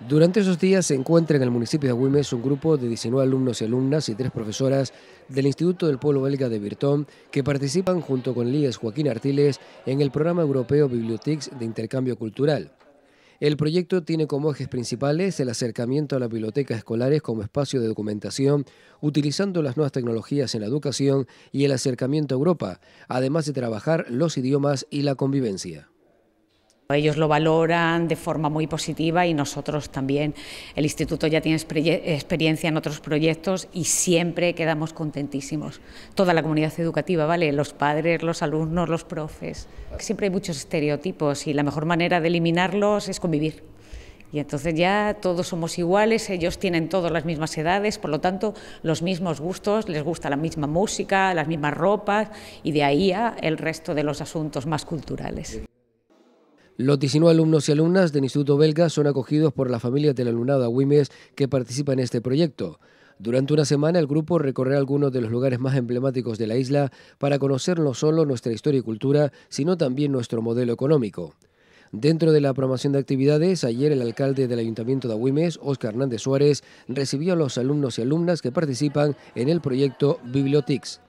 Durante esos días se encuentra en el municipio de Güemes un grupo de 19 alumnos y alumnas y tres profesoras del Instituto del Pueblo Belga de Virtón que participan junto con Líes Joaquín Artiles en el programa europeo Bibliotics de Intercambio Cultural. El proyecto tiene como ejes principales el acercamiento a las bibliotecas escolares como espacio de documentación, utilizando las nuevas tecnologías en la educación y el acercamiento a Europa, además de trabajar los idiomas y la convivencia. Ellos lo valoran de forma muy positiva y nosotros también. El instituto ya tiene experiencia en otros proyectos y siempre quedamos contentísimos. Toda la comunidad educativa, ¿vale? Los padres, los alumnos, los profes. Siempre hay muchos estereotipos y la mejor manera de eliminarlos es convivir. Y entonces ya todos somos iguales, ellos tienen todas las mismas edades, por lo tanto los mismos gustos, les gusta la misma música, las mismas ropas y de ahí a el resto de los asuntos más culturales. Los 19 alumnos y alumnas del Instituto Belga son acogidos por la familia del alumnado Aguimes que participa en este proyecto. Durante una semana el grupo recorre algunos de los lugares más emblemáticos de la isla para conocer no solo nuestra historia y cultura, sino también nuestro modelo económico. Dentro de la promoción de actividades, ayer el alcalde del Ayuntamiento de Agüimes, Óscar Hernández Suárez, recibió a los alumnos y alumnas que participan en el proyecto Bibliotics.